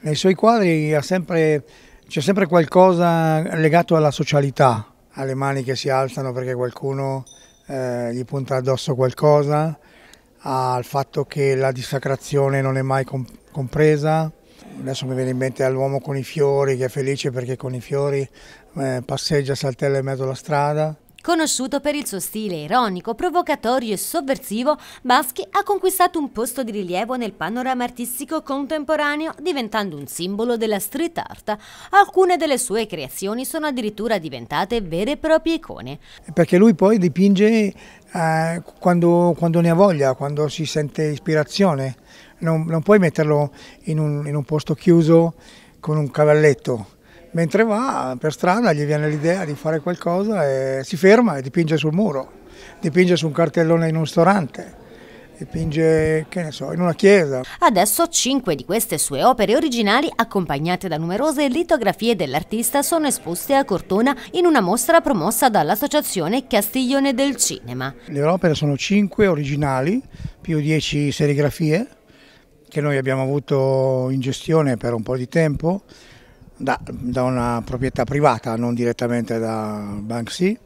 Nei suoi quadri c'è sempre, sempre qualcosa legato alla socialità, alle mani che si alzano perché qualcuno eh, gli punta addosso qualcosa, al fatto che la dissacrazione non è mai comp compresa. Adesso mi viene in mente l'uomo con i fiori che è felice perché con i fiori eh, passeggia, saltella in mezzo alla strada. Conosciuto per il suo stile ironico, provocatorio e sovversivo, Baschi ha conquistato un posto di rilievo nel panorama artistico contemporaneo, diventando un simbolo della street art. Alcune delle sue creazioni sono addirittura diventate vere e proprie icone. Perché lui poi dipinge eh, quando, quando, ne ha voglia, quando si sente ispirazione. Non, non puoi metterlo in un, in un posto chiuso con un cavalletto Mentre va per strada gli viene l'idea di fare qualcosa e si ferma e dipinge sul muro, dipinge su un cartellone in un ristorante dipinge, che ne so, in una chiesa. Adesso cinque di queste sue opere originali, accompagnate da numerose litografie dell'artista, sono esposte a Cortona in una mostra promossa dall'Associazione Castiglione del Cinema. Le opere sono cinque originali, più dieci serigrafie, che noi abbiamo avuto in gestione per un po' di tempo, da, da una proprietà privata, non direttamente da Banksy,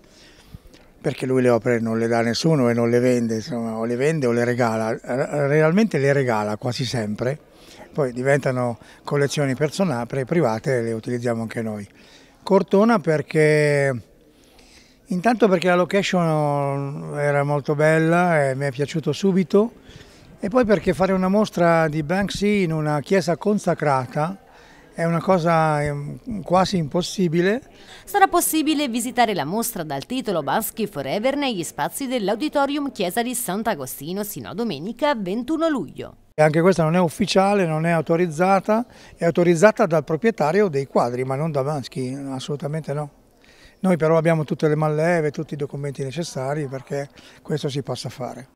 perché lui le opere non le dà a nessuno e non le vende, insomma, o le vende o le regala, eh, realmente le regala quasi sempre, poi diventano collezioni personali, private e le utilizziamo anche noi. Cortona perché intanto perché la location era molto bella e mi è piaciuto subito e poi perché fare una mostra di Banksy in una chiesa consacrata è una cosa ehm, quasi impossibile. Sarà possibile visitare la mostra dal titolo Baschi Forever negli spazi dell'Auditorium Chiesa di Sant'Agostino sino a domenica 21 luglio. Anche questa non è ufficiale, non è autorizzata, è autorizzata dal proprietario dei quadri, ma non da Baschi, assolutamente no. Noi però abbiamo tutte le malleve, tutti i documenti necessari perché questo si possa fare.